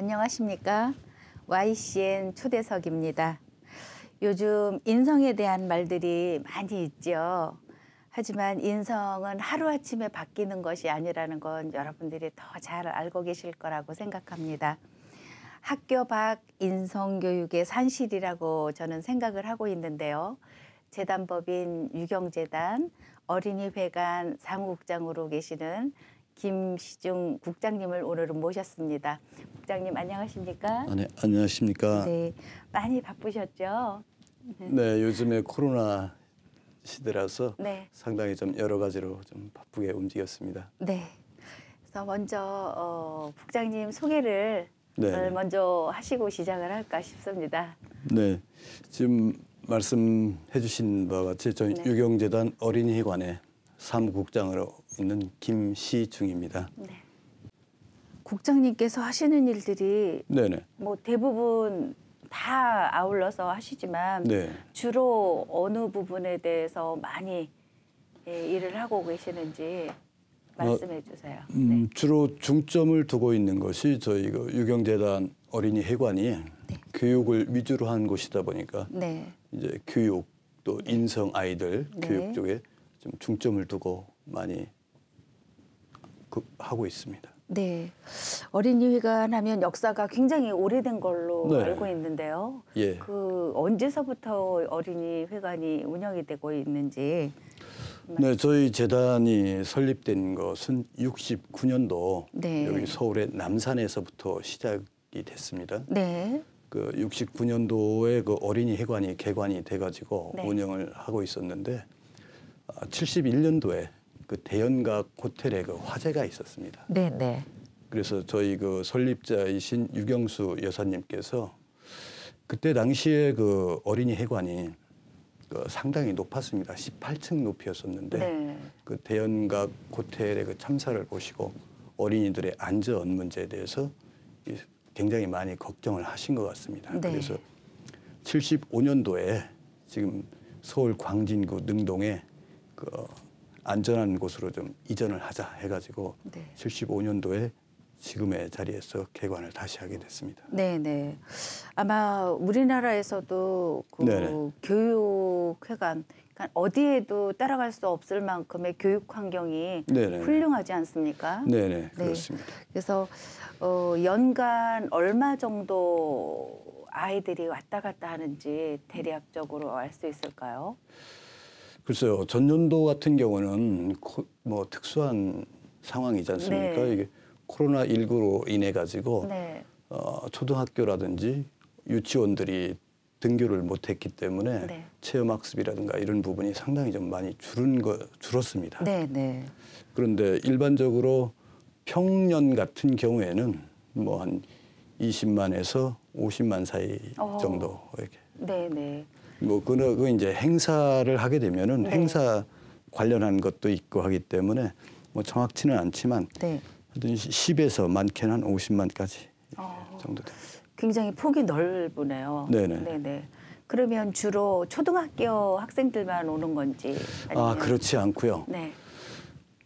안녕하십니까. YCN 초대석입니다. 요즘 인성에 대한 말들이 많이 있죠. 하지만 인성은 하루아침에 바뀌는 것이 아니라는 건 여러분들이 더 잘 알고 계실 거라고 생각합니다. 학교 밖 인성교육의 산실이라고 저는 생각을 하고 있는데요. 재단법인 유경재단 어린이회관 사무국장으로 계시는 김시중 국장님을 오늘은 모셨습니다. 국장님 안녕하십니까? 아, 네, 안녕하십니까? 네, 많이 바쁘셨죠? 네, 요즘에 코로나 시대라서 네. 상당히 좀 여러 가지로 좀 바쁘게 움직였습니다. 네. 그래서 먼저 어, 국장님 소개를 네. 네. 먼저 하시고 시작을 할까 싶습니다. 네. 지금 말씀해 주신 바와 같이 저희 네. 유경재단 어린이관에 사무국장으로 있는 김시중입니다. 네. 국장님께서 하시는 일들이 네네. 뭐 대부분 다 아울러서 하시지만 네. 주로 어느 부분에 대해서 많이 예, 일을 하고 계시는지 말씀해 어, 주세요. 음, 네. 음, 주로 중점을 두고 있는 것이 저희 그 유경재단 어린이 해관이 네. 교육을 위주로 한 곳이다 보니까 네. 이제 교육 또 네. 인성 아이들 네. 교육 쪽에 좀 중점을 두고 많이 하고 있습니다. 네. 어린이회관 하면 역사가 굉장히 오래된 걸로 네. 알고 있는데요. 예. 그 언제서부터 어린이회관이 운영이 되고 있는지. 네, 저희 재단이 설립된 것은 69년도 네. 여기 서울의 남산에서부터 시작이 됐습니다. 네. 그 69년도에 그 어린이회관이 개관이 돼가지고 네. 운영을 하고 있었는데 71년도에 아, 그 대연각 호텔에 그 화재가 있었습니다. 네, 네. 그래서 저희 그 설립자이신 유경수 여사님께서 그때 당시에 그 어린이 해관이 그 상당히 높았습니다. 18층 높이였었는데 네. 그 대연각 호텔의 그 참사를 보시고 어린이들의 안전 문제에 대해서 굉장히 많이 걱정을 하신 것 같습니다. 네. 그래서 75년도에 지금 서울 광진구 능동에 그 안전한 곳으로 좀 이전을 하자 해가지고 네. 75년도에 지금의 자리에서 개관을 다시 하게 됐습니다. 네, 네. 아마 우리나라에서도 그 네. 교육회관 그러니까 어디에도 따라갈 수 없을 만큼의 교육 환경이 네네. 네. 훌륭하지 않습니까? 네네, 네, 그렇습니다. 그래서 어, 연간 얼마 정도 아이들이 왔다 갔다 하는지 대략적으로 알 수 있을까요? 글쎄요. 전년도 같은 경우는 코, 뭐 특수한 상황이지 않습니까? 네. 이게 코로나 19로 인해 가지고 네. 어, 초등학교라든지 유치원들이 등교를 못했기 때문에 네. 체험학습이라든가 이런 부분이 상당히 좀 많이 줄은 거 줄었습니다. 네, 네. 그런데 일반적으로 평년 같은 경우에는 뭐 한 20만에서 50만 사이 어. 정도 이렇게. 네, 네. 뭐 그는 그 이제 행사를 하게 되면은 네. 행사 관련한 것도 있고 하기 때문에 뭐 정확치는 않지만 네. 하여튼 10에서 많게는 한 50만까지 어. 정도 됩니다. 굉장히 폭이 넓으네요. 네네. 네네. 그러면 주로 초등학교 학생들만 오는 건지 아, 아니면... 아 그렇지 않고요. 네.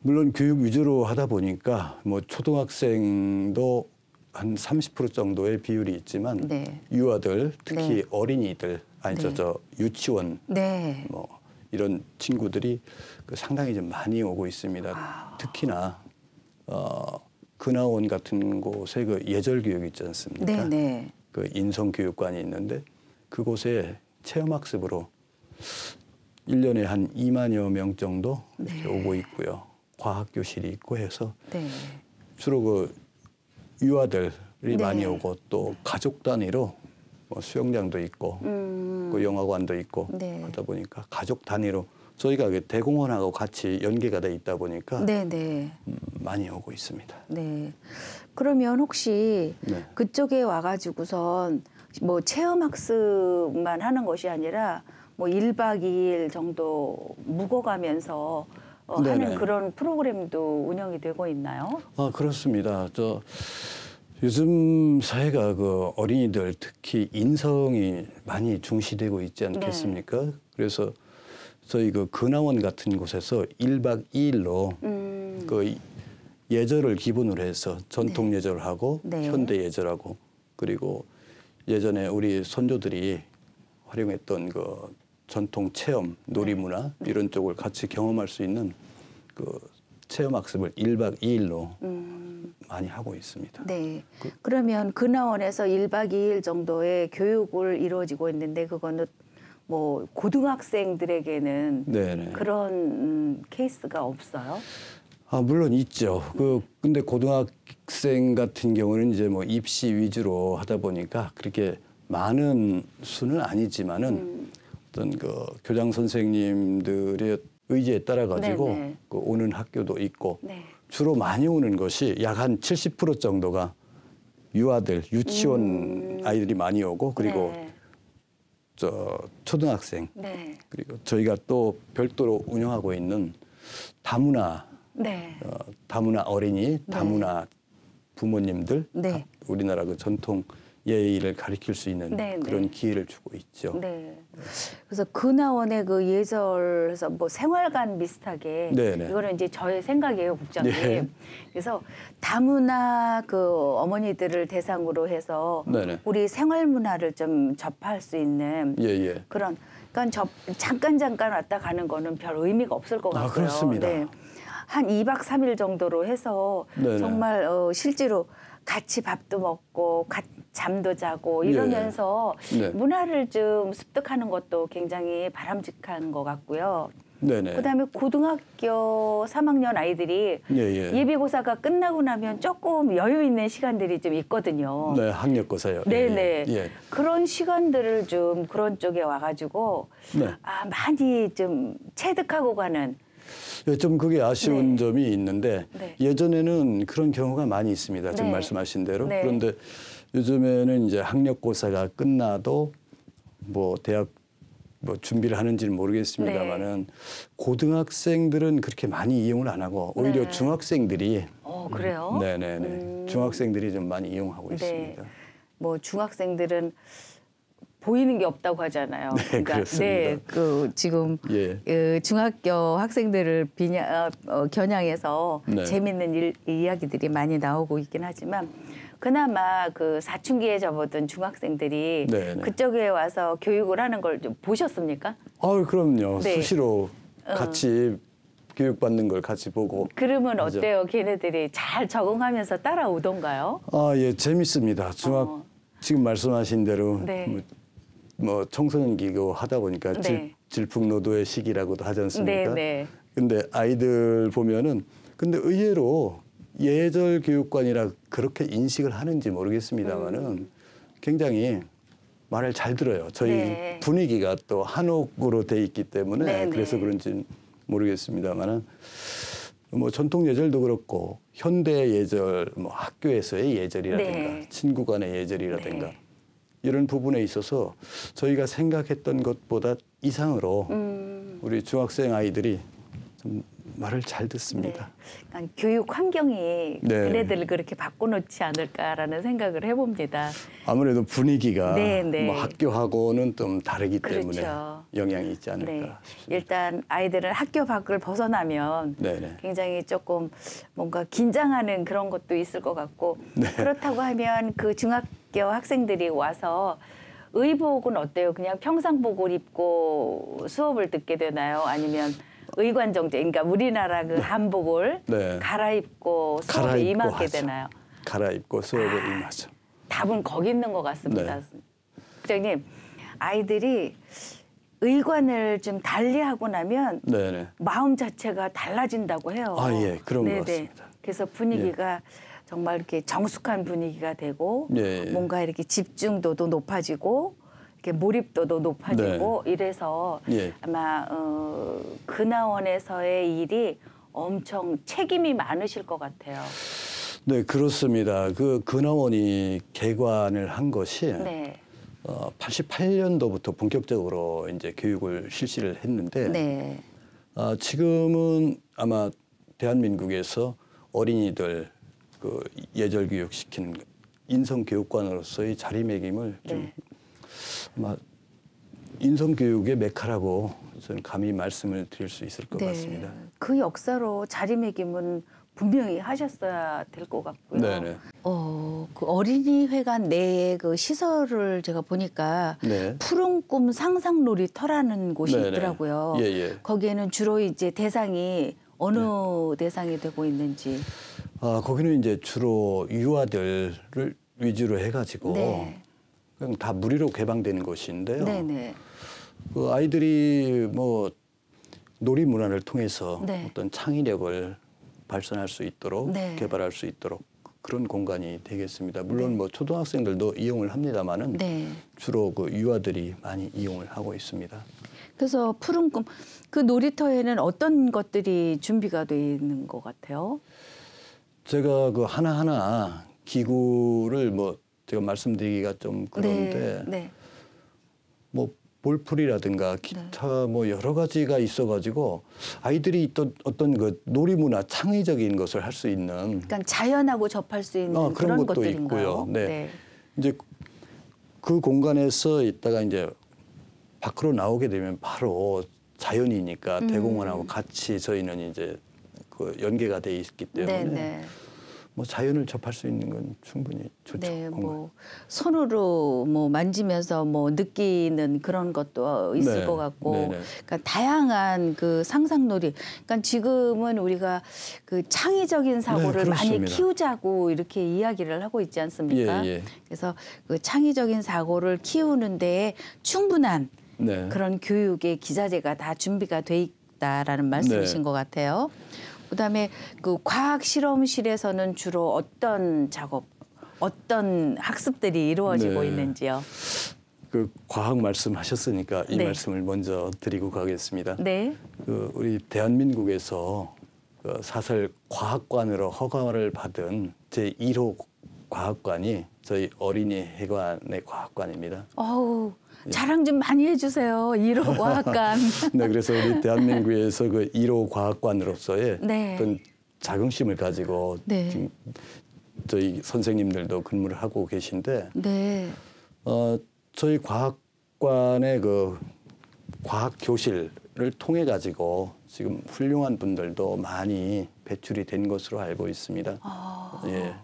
물론 교육 위주로 하다 보니까 뭐 초등학생도 한30% 정도의 비율이 있지만 네. 유아들 특히 네. 어린이들 아니 저저 네. 저 유치원 네. 뭐 이런 친구들이 그 상당히 좀 많이 오고 있습니다. 아. 특히나 어, 근화원 같은 곳에 그 예절 교육 있지 않습니까? 네네. 네. 그 인성 교육관이 있는데 그곳에 체험 학습으로 1년에 한 2만여 명 정도 네. 오고 있고요. 과학 교실이 있고 해서 네. 주로 그 유아들이 네. 많이 오고 또 가족 단위로 뭐 수영장도 있고 음. 그 영화관도 있고 네. 하다 보니까 가족 단위로 저희가 그 대공원하고 같이 연계가 돼 있다 보니까 네네. 네. 많이 오고 있습니다. 네. 그러면 혹시 네. 그쪽에 와가지고선 뭐 체험학습만 하는 것이 아니라 뭐일박이일 정도 묵어가면서 어, 하는 그런 프로그램도 운영이 되고 있나요? 아 그렇습니다. 저 요즘 사회가 그 어린이들 특히 인성이 많이 중시되고 있지 네. 않겠습니까? 네. 그래서 저희 그 근화원 같은 곳에서 일박이일로 음. 그 예절을 기본으로 해서 전통 네. 예절하고 네. 현대 예절하고 그리고 예전에 우리 선조들이 활용했던 그 전통 체험, 놀이문화 네. 이런 쪽을 같이 경험할 수 있는 그 체험 학습을 1박 2일로 음. 많이 하고 있습니다. 네. 그, 러면 근하원에서 그 1박 2일 정도의 교육을 이루어지고 있는데 그거는 뭐 고등학생들에게는 네네. 그런 음, 케이스가 없어요? 아, 물론 있죠. 그 근데 고등학생 같은 경우는 이제 뭐 입시 위주로 하다 보니까 그렇게 많은 수는 아니지만은 음. 어떤 그 교장 선생님들의 의지에 따라 가지고 네, 네. 그 오는 학교도 있고 네. 주로 많이 오는 것이 약 한 70% 정도가 유아들 유치원 음. 아이들이 많이 오고 그리고 네. 저 초등학생 네. 그리고 저희가 또 별도로 운영하고 있는 다문화 네. 어, 다문화 어린이 네. 다문화 부모님들 네. 우리나라 그 전통 예의를 가르칠 수 있는 네, 네. 그런 네. 기회를 주고 있죠. 네. 그래서 근하원의 그, 그 예절에서 뭐 생활관 비슷하게 네, 네. 이거는 이제 저의 생각이에요, 국장님. 그래서 다문화 그 어머니들을 대상으로 해서 우리 생활 문화를 좀 접할 수 있는 예, 예. 그런 그러니까 접, 잠깐 잠깐 왔다 가는 거는 별 의미가 없을 것 같아요. 아, 그렇습니다. 네. 한 2박 3일 정도로 해서 정말 어, 실제로 같이 밥도 먹고 같이 잠도 자고 예. 이러면서 네. 문화를 좀 습득하는 것도 굉장히 바람직한 것 같고요. 네네. 그다음에 고등학교 3학년 아이들이 예, 예. 비고사가 끝나고 나면 조금 여유 있는 시간들이 좀 있거든요. 네, 학력고사요. 예, 네네. 예. 그런 시간들을 좀 그런 쪽에 와가지고 네. 아 많이 좀 체득하고 가는. 예, 좀 그게 아쉬운 네. 점이 있는데 네. 예전에는 그런 경우가 많이 있습니다. 지금 네. 말씀하신 대로 네. 그런데 요즘에는 이제 학력고사가 끝나도 뭐 대학 뭐 준비를 하는지는 모르겠습니다만은 네. 고등학생들은 그렇게 많이 이용을 안 하고 오히려 네. 중학생들이 어 그래요? 네네네 음. 중학생들이 좀 많이 이용하고 네. 있습니다. 뭐 중학생들은 보이는 게 없다고 하잖아요. 네, 그러니까 그렇습니다. 네, 그 지금 예. 그 중학교 학생들을 비냐 어, 겨냥해서 네. 재밌는 일, 이야기들이 많이 나오고 있긴 하지만 그나마 그 사춘기에 접어든 중학생들이 네네. 네. 그쪽에 와서 교육을 하는 걸 좀 보셨습니까? 아 그럼요. 네. 수시로 어. 같이 어. 교육받는 걸 같이 보고. 그러면 어때요? 걔네들이 잘 적응하면서 따라오던가요? 아, 예, 재밌습니다. 중학, 어. 지금 말씀하신 대로 네. 뭐, 뭐, 청소년기고 하다 보니까 네. 질, 풍노도의 시기라고도 하지 않습니까? 네, 네, 근데 아이들 보면은 근데 의외로 예절 교육관이라 그렇게 인식을 하는지 모르겠습니다만은 음. 굉장히 말을 잘 들어요. 저희 네. 분위기가 또 한옥으로 돼 있기 때문에 네, 네. 그래서 그런지 모르겠습니다만은 뭐 전통 예절도 그렇고 현대 예절, 뭐 학교에서의 예절이라든가 네. 친구 간의 예절이라든가 네. 이런 부분에 있어서 저희가 생각했던 것보다 이상으로 음. 우리 중학생 아이들이 좀 말을 잘 듣습니다. 네. 그러니까 교육 환경이 네. 얘네들을 그렇게 바꿔놓지 않을까라는 생각을 해봅니다. 아무래도 분위기가 네, 네. 뭐 학교하고는 좀 다르기 그렇죠. 때문에 영향이 있지 않을까 네. 싶습니다. 일단 아이들은 학교 밖을 벗어나면 네네. 네. 굉장히 조금 뭔가 긴장하는 그런 것도 있을 것 같고 네. 그렇다고 하면 그 중학교 학생들이 와서 의복은 어때요? 그냥 평상복을 입고 수업을 듣게 되나요? 아니면 의관정제, 그러니까 우리나라 그 네. 한복을 네. 갈아입고 수업에 갈아입고 임하게 하죠. 되나요? 갈아입고 수업에 아, 임하죠. 답은 거기 있는 것 같습니다. 네. 부장님, 아이들이 의관을 좀 달리하고 나면 네네. 네. 마음 자체가 달라진다고 해요. 아, 예, 그런 네네. 것 네, 같습니다. 그래서 분위기가 예. 정말 이렇게 정숙한 분위기가 되고 예, 예. 뭔가 이렇게 집중도도 높아지고 이렇게 몰입도도 높아지고 네. 이래서 예. 아마 어, 근하원에서의 일이 엄청 책임이 많으실 것 같아요. 네 그렇습니다. 그 근하원이 개관을 한 것이 네. 어, 88년도부터 본격적으로 이제 교육을 실시를 했는데 네. 어, 지금은 아마 대한민국에서 어린이들 그 예절 교육 시키는 인성 교육관으로서의 자리매김을 네. 아마 인성교육의 메카라고 저는 감히 말씀을 드릴 수 있을 것 네. 같습니다. 그 역사로 자리매김은 분명히 하셨어야 될 것 같고요. 네네. 네. 어, 그 어린이회관 내에 그 시설을 제가 보니까 네. 푸른 꿈 상상놀이터라는 곳이 네네. 네. 있더라고요. 예, 예. 거기에는 주로 이제 대상이 어느 네. 대상이 되고 있는지. 아, 거기는 이제 주로 유아들을 위주로 해가지고 네. 그냥 다무리로 개방되는 곳인데요. 네네. 그 아이들이 뭐 놀이 문화를 통해서 네. 어떤 창의력을 발산할 수 있도록 네. 개발할 수 있도록 그런 공간이 되겠습니다. 물론 네. 뭐 초등학생들도 이용을 합니다만은 네. 주로 그 유아들이 많이 이용을 하고 있습니다. 그래서 푸른 꿈그 놀이터에는 어떤 것들이 준비가 돼 있는 것 같아요? 제가 그 하나하나 기구를 뭐 제가 말씀드리기가 좀 네, 그런데 네. 뭐 볼풀이라든가 기타 네. 뭐 여러 가지가 있어가지고 아이들이 또 어떤 그 놀이문화 창의적인 것을 할 수 있는 그러니까 자연하고 접할 수 있는 어, 그런, 그런, 것도 것들인가요? 있고요. 네. 네. 이제 그 공간에서 있다가 이제 밖으로 나오게 되면 바로 자연이니까 음. 대공원하고 같이 저희는 이제 그 연계가 돼 있기 네, 때문에 네네. 뭐 자연을 접할 수 있는 건 충분히 좋죠. 네, 뭐 손으로 뭐 만지면서 뭐 느끼는 그런 것도 있을 네, 것 같고, 네, 네. 그러니까 다양한 그 상상놀이. 그러니까 지금은 우리가 그 창의적인 네, 사고를 많이 키우자고 이렇게 이야기를 하고 있지 않습니까? 예, 예. 그래서 그 창의적인 사고를 키우는데 충분한 네. 그런 교육의 기자재가 다 준비가 돼 있다라는 말씀이신 네. 것 같아요. 그다음에 그 과학 실험실에서는 주로 어떤 작업, 어떤 학습들이 이루어지고 네. 있는지요? 그 과학 말씀하셨으니까 이 네. 말씀을 먼저 드리고 가겠습니다. 네. 그 우리 대한민국에서 그 사설 과학관으로 허가를 받은 제 1호 과학관이 저희 어린이 해관의 과학관입니다. 어우, 예. 자랑 좀 많이 해주세요. 1호 과학관. 네, 그래서 우리 대한민국에서 그 1호 과학관으로서의 네. 어떤 자긍심을 가지고 네. 지금 저희 선생님들도 근무를 하고 계신데 네. 어, 저희 과학관의 그 과학 교실을 통해 가지고 지금 훌륭한 분들도 많이 배출이 된 것으로 알고 있습니다. 아... 예.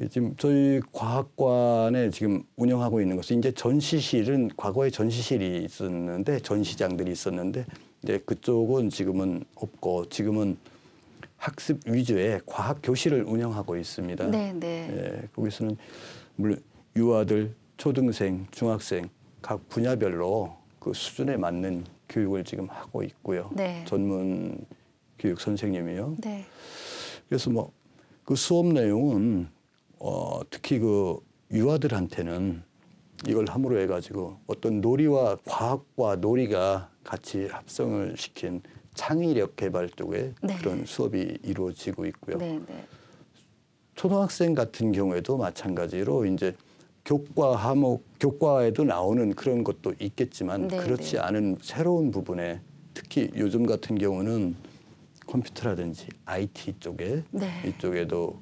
예, 지금 저희 과학관에 지금 운영하고 있는 것은 이제 전시실은 과거에 전시실이 있었는데 전시장들이 있었는데 이제 그쪽은 지금은 없고 지금은 학습 위주의 과학 교실을 운영하고 있습니다. 네, 네. 예, 거기서는 물론 유아들, 초등생, 중학생 각 분야별로 그 수준에 맞는 교육을 지금 하고 있고요. 네. 전문 교육 선생님이요. 네. 그래서 뭐 그 수업 내용은 어, 특히 그 유아들한테는 이걸 함으로 해가지고 어떤 놀이와 과학과 놀이가 같이 합성을 시킨 창의력 개발 쪽에 네. 그런 수업이 이루어지고 있고요. 네, 네. 초등학생 같은 경우에도 마찬가지로 이제 교과 함목 교과에도 나오는 그런 것도 있겠지만 네, 그렇지 네. 않은 새로운 부분에 특히 요즘 같은 경우는 컴퓨터라든지 IT 쪽에 네. 이쪽에도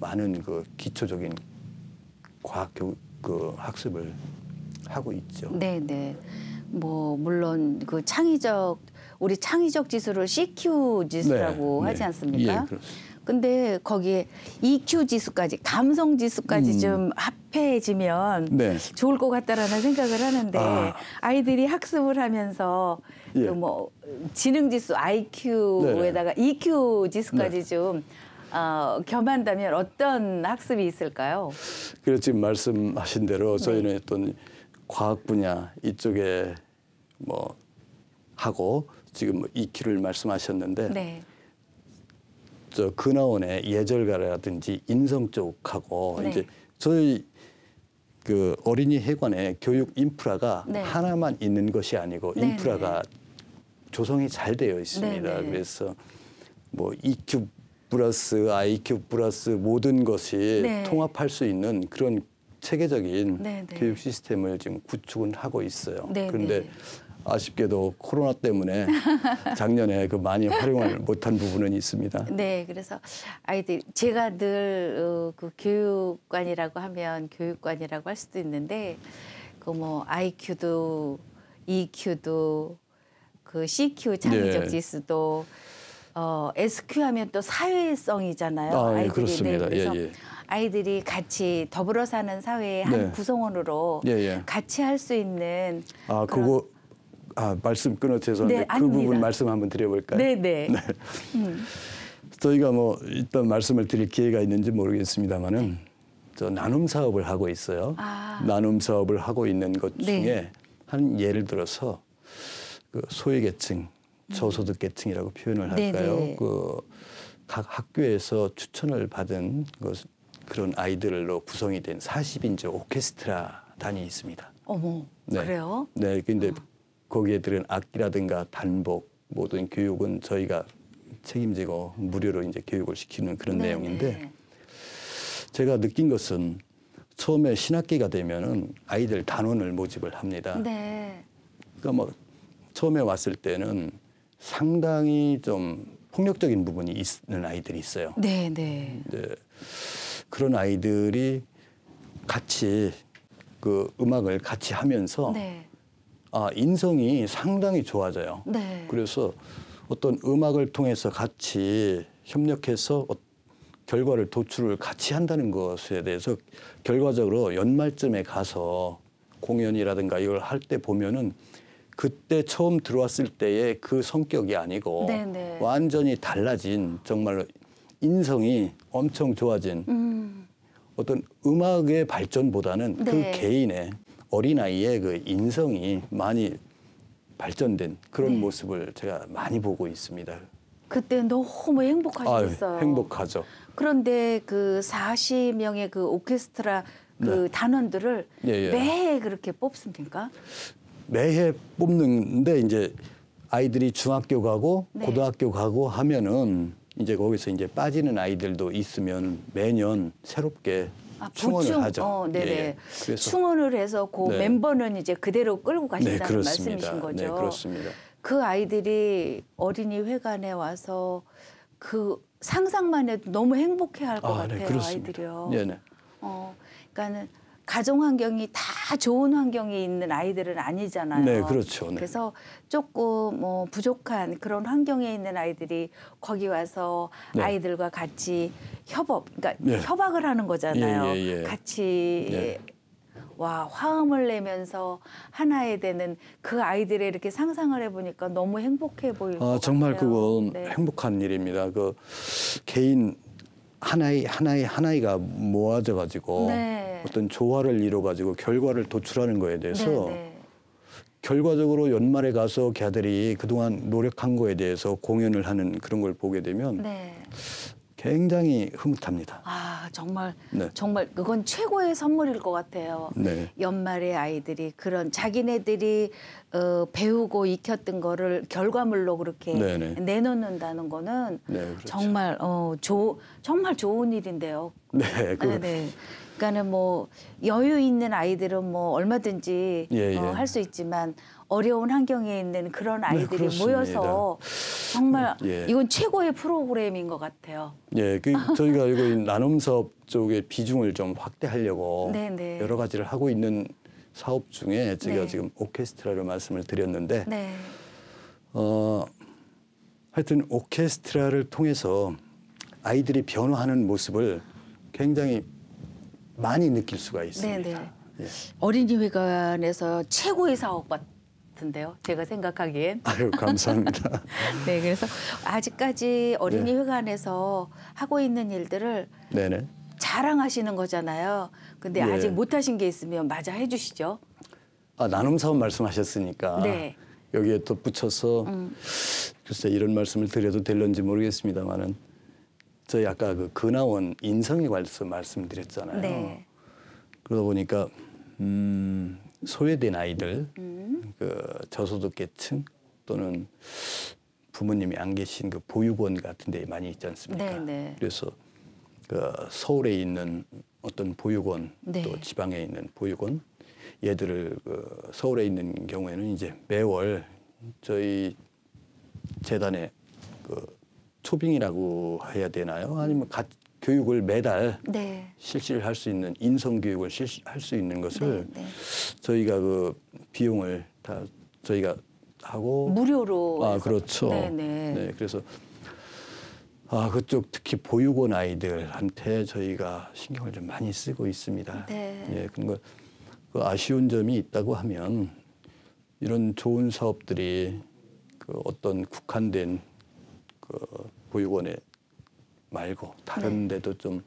많은 그 기초적인 과학 교, 그 학습을 하고 있죠. 네, 네. 뭐 물론 그 창의적 우리 창의적 지수를 CQ 지수라고 네, 네. 하지 네. 않습니까? 예, 근데 거기에 EQ 지수까지 감성 지수까지 음. 좀 합해지면 네. 좋을 것 같다라는 생각을 하는데 아. 이들이 학습을 하면서 예. 또뭐 지능 지수 IQ에다가 네, 네. EQ 지수까지 좀 어, 겸한다면 어떤 학습이 있을까요? 그렇지 말씀하신 대로 저희는 네. 어떤 과학 분야 이쪽에 뭐 하고 지금 뭐 EQ를 말씀하셨는데 네. 저 근화원의 예절가라든지 인성 쪽하고 네. 이제 저희 그 어린이 해관의 교육 인프라가 네. 하나만 있는 것이 아니고 네, 네. 인프라가 조성이 잘 되어 있습니다. 네, 그래서 뭐 EQ 플러스 IQ 플러스 모든 것이 네. 통합할 수 있는 그런 체계적인 네, 네. 교육 시스템을 지금 구축은 하고 있어요. 네, 네, 그런데 네. 아쉽게도 코로나 때문에 작년에 그 많이 활용을 못한 부분은 있습니다. 네, 그래서 아이들 제가 늘그 어, 그 교육관이라고 하면 교육관이라고 할 수도 있는데 그뭐 IQ도 EQ도 그 CQ 뭐 그 장애적 지수도 네. 어, SQ 하면 또 사회성이잖아요. 아, 예, 아이들이 네, 그래서 예, 예. 아이들이 같이 더불어 사는 사회의 한 네. 구성원으로 예, 예. 같이 할 수 있는 아 그거 아 말씀 끊어져서 네, 그 부분 말씀 한번 드려볼까요? 네네. 네. 네. 음. 저희가 뭐 일단 말씀을 드릴 기회가 있는지 모르겠습니다만은 저 나눔 사업을 하고 있어요. 아. 나눔 사업을 하고 있는 것 네. 중에 한 예를 들어서 그 소외계층 저소득계층이라고 표현을 네, 할까요? 네네. 그 학교에서 추천을 받은 그런 아이들로 구성이 된 40인조 오케스트라단이 있습니다. 어머, 네. 그래요? 네, 근데 그 어. 아. 거기에 들은 악기라든가 단복 모든 교육은 저희가 책임지고 무료로 이제 교육을 시키는 그런 네네. 내용인데 네. 제가 느낀 것은 처음에 신학기가 되면은 아이들 단원을 모집을 합니다. 네. 그러니까 막 뭐 처음에 왔을 때는 상당히 좀 폭력적인 부분이 있는 아이들이 있어요. 네, 네. 이 네. 그런 아이들이 같이 그 음악을 같이 하면서 네. 아 인성이 상당히 좋아져요. 네. 그래서 어떤 음악을 통해서 같이 협력해서 어, 결과를 도출을 같이 한다는 것에 대해서 결과적으로 연말쯤에 가서 공연이라든가 이걸 할 때 보면은 그때 처음 들어왔을 때의 그 성격이 아니고 네네. 네. 완전히 달라진 정말로 인성이 엄청 좋아진 음. 어떤 음악의 발전보다는 그 네. 그 개인의 어린아이의 그 인성이 많이 발전된 그런 네. 모습을 제가 많이 보고 있습니다. 그때 너무 행복하셨어요. 행복하죠. 그런데 그 40명의 그 오케스트라 그 네. 단원들을 예, 예. 왜 그렇게 뽑습니까? 매해 뽑는데 이제 아이들이 중학교 가고 네. 고등학교 가고 하면은 이제 거기서 이제 빠지는 아이들도 있으면 매년 새롭게 아, 충원을 하죠. 어, 네네. 예, 예, 그래서 충원을 해서 그 네. 멤버는 이제 그대로 끌고 네, 가신다는 네, 말씀이신 거죠. 네, 그렇습니다. 그 아이들이 어린이 회관에 와서 그 상상만 해도 너무 행복해할 것 아, 네, 같아요 네, 아이들이요. 네네. 어, 그러니까는 가정 환경이 다 좋은 환경이 있는 아이들은 아니잖아요. 네, 그렇죠. 네. 그래서 조금 뭐 부족한 그런 환경에 있는 아이들이 거기 와서 네. 아이들과 같이 협업, 그러니까 네. 협약을 하는 거잖아요. 예, 예, 예. 같이 네. 와 화음을 내면서 하나에 되는 그 아이들의 이렇게 상상을 해보니까 너무 행복해 보이고. 아 정말 같아요. 그건 네. 행복한 일입니다. 그 개인 하나의 하나의 하나가 모아져 가지고 네. 어떤 조화를 이루어 가지고 결과를 도출하는 거에 대해서 네, 네. 결과적으로 연말에 가서 걔들이 그동안 노력한 거에 대해서 공연을 하는 그런 걸 보게 되면 네. 굉장히 흐뭇합니다. 아 정말 네. 정말 그건 최고의 선물일 것 같아요. 네. 연말에 아이들이 그런 자기네들이 어, 배우고 익혔던 거를 결과물로 그렇게 네네. 네. 내놓는다는 거는 네, 그렇죠. 정말 어, 조, 정말 좋은 일인데요. 네, 그... 네. 네. 그러니까는 뭐 여유 있는 아이들은 뭐 얼마든지 예, 어, 예. 어, 할 수 있지만 어려운 환경에 있는 그런 네, 아이들이 네, 모여서 정말 음, 예. 이건 최고의 프로그램인 것 같아요. 예, 그 저희가 알고 나눔 사업 쪽의 비중을 좀 확대하려고 네네. 네. 여러 가지를 하고 있는 사업 중에 제가 네. 지금 오케스트라를 말씀을 드렸는데 네. 어, 하여튼 오케스트라를 통해서 아이들이 변화하는 모습을 굉장히 많이 느낄 수가 있습니다. 네네. 네. 예. 어린이회관에서 최고의 사업 같 같은데요. 제가 생각하기엔. 아유 감사합니다. 네, 그래서 아직까지 어린이 네. 회관에서 하고 있는 일들을 네네. 자랑하시는 거잖아요. 근데 예. 아직 못하신 게 있으면 마저 해주시죠. 아 나눔 사업 말씀하셨으니까 네. 여기에 또 붙여서 음. 글쎄 이런 말씀을 드려도 될런지 모르겠습니다만은 저희 아까 그 근하원 인성이 관해서 말씀드렸잖아요. 네. 그러다 보니까 음 소외된 아이들, 음. 그 저소득계층 또는 부모님이 안 계신 그 보육원 같은 데 많이 있지 않습니까? 네네. 네. 그래서 그 서울에 있는 어떤 보육원 네. 또 지방에 있는 보육원 얘들을 그 서울에 있는 경우에는 이제 매월 저희 재단에 그 초빙이라고 해야 되나요? 아니면 같이 교육을 매달 네. 실시할수 있는 인성 교육을 실시할 수 있는 것을 네, 네. 저희가 그 비용을 다 저희가 하고 무료로 아 그렇죠. 네, 네. 네, 그래서 아 그쪽 특히 보육원 아이들한테 저희가 신경을 좀 많이 쓰고 있습니다. 네. 예, 그런 그러니까 그 아쉬운 점이 있다고 하면 이런 좋은 사업들이 그 어떤 국한된 그 보육원에 말고 다른 네. 데도 네. 좀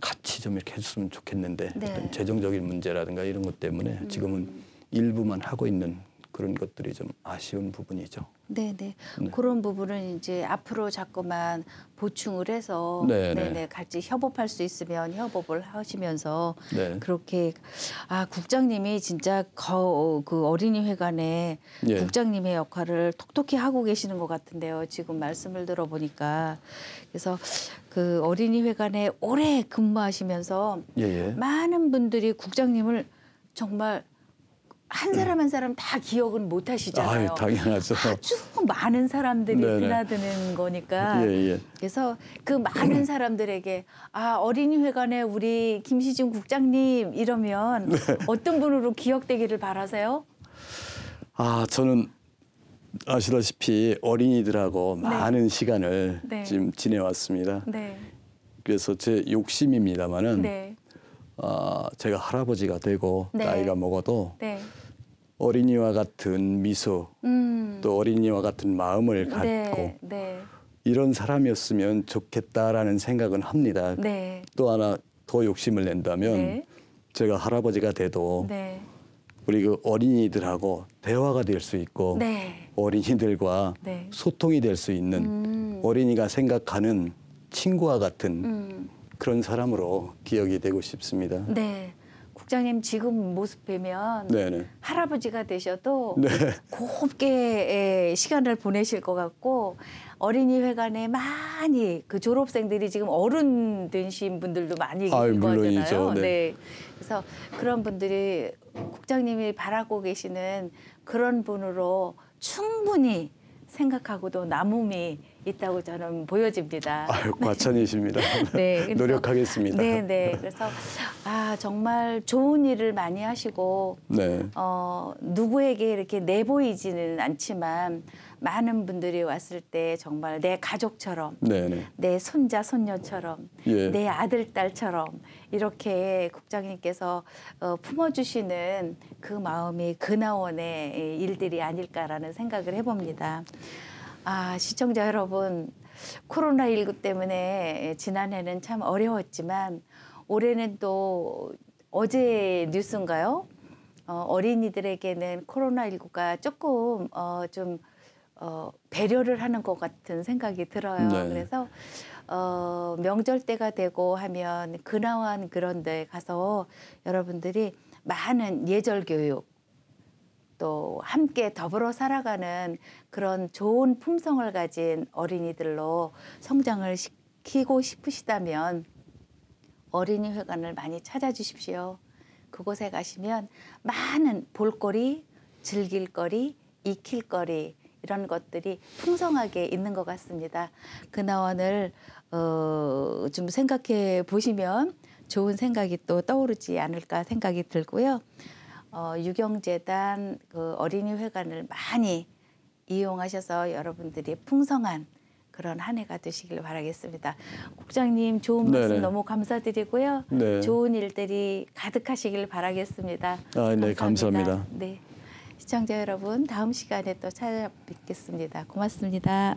같이 좀 이렇게 해줬으면 좋겠는데 네. 어떤 재정적인 문제라든가 이런 것 때문에 음. 지금은 일부만 하고 있는 그런 것들이 좀 아쉬운 부분이죠. 네네. 네. 그런 부분은 이제 앞으로 자꾸만 보충을 해서 네, 네. 네네. 같이 협업할 수 있으면 협업을 하시면서 네. 그렇게 아 국장님이 진짜 거, 그 어린이회관에 예. 국장님의 역할을 톡톡히 하고 계시는 것 같은데요. 지금 말씀을 들어보니까 그래서 그 어린이회관에 오래 근무하시면서 예예. 예. 많은 분들이 국장님을 정말 한 음. 사람 한 사람 다 기억은 못 하시잖아요. 아 당연하죠. 아주 많은 사람들이 네네. 드나드는 거니까. 예, 예. 그래서 그 많은 사람들에게 아 어린이회관에 우리 김시중 국장님 이러면 네. 어떤 분으로 기억되기를 바라세요? 아 저는 아시다시피 어린이들하고 네. 많은 시간을 네. 지금 지내왔습니다. 네. 그래서 제 욕심입니다만은 네. 아, 제가 할아버지가 되고 네. 나이가 먹어도. 어린이와 같은 미소 음. 또 어린이와 같은 마음을 네, 갖고 네, 이런 사람이었으면 좋겠다라는 생각은 합니다. 네. 또 하나 더 욕심을 낸다면 네. 제가 할아버지가 돼도 우리 그 어린이들하고 대화가 될 수 있고 네. 어린이들과 네. 소통이 될 수 있는 음. 어린이가 생각하는 친구와 같은 음. 그런 사람으로 기억이 되고 싶습니다. 네. 국장님 지금 모습 뵈면 네네. 할아버지가 되셔도 네. 곱게 예, 시간을 보내실 것 같고 어린이회관에 많이 그 졸업생들이 지금 어른 되신 분들도 많이 계시잖아요. 네. 네. 그래서 그런 분들이 국장님이 바라고 계시는 그런 분으로 충분히 생각하고도 남음이 있다고 저는 보여집니다. 아유, 네. 과찬이십니다. 네, 그래서, 노력하겠습니다. 네, 네. 그래서 아 정말 좋은 일을 많이 하시고 네. 어, 누구에게 이렇게 내보이지는 않지만 많은 분들이 왔을 때 정말 내 가족처럼 네네. 네. 내 손자 손녀처럼 예. 내 아들 딸처럼 이렇게 국장님께서 어, 품어주시는 그 마음이 근하원의 일들이 아닐까라는 생각을 해봅니다. 아, 시청자 여러분, 코로나19 때문에 지난해는 참 어려웠지만 올해는 또 어제 뉴스인가요? 어, 어린이들에게는 코로나19가 조금 어, 좀 어, 배려를 하는 것 같은 생각이 들어요. 네. 그래서 어, 명절 때가 되고 하면 근황한 그런 데 가서 여러분들이 많은 예절 교육 또 함께 더불어 살아가는 그런 좋은 품성을 가진 어린이들로 성장을 시키고 싶으시다면 어린이 회관을 많이 찾아주십시오. 그곳에 가시면 많은 볼거리, 즐길거리, 익힐거리 이런 것들이 풍성하게 있는 것 같습니다. 그 나원을 어, 좀 생각해 보시면 좋은 생각이 또 떠오르지 않을까 생각이 들고요. 어, 유경재단 그 어린이회관을 많이 이용하셔서 여러분들이 풍성한 그런 한 해가 되시길 바라겠습니다. 국장님 좋은 네, 말씀 네네. 너무 감사드리고요. 네. 좋은 일들이 가득하시길 바라겠습니다. 아, 네, 감사합니다. 감사합니다. 네. 시청자 여러분 다음 시간에 또 찾아뵙겠습니다. 고맙습니다.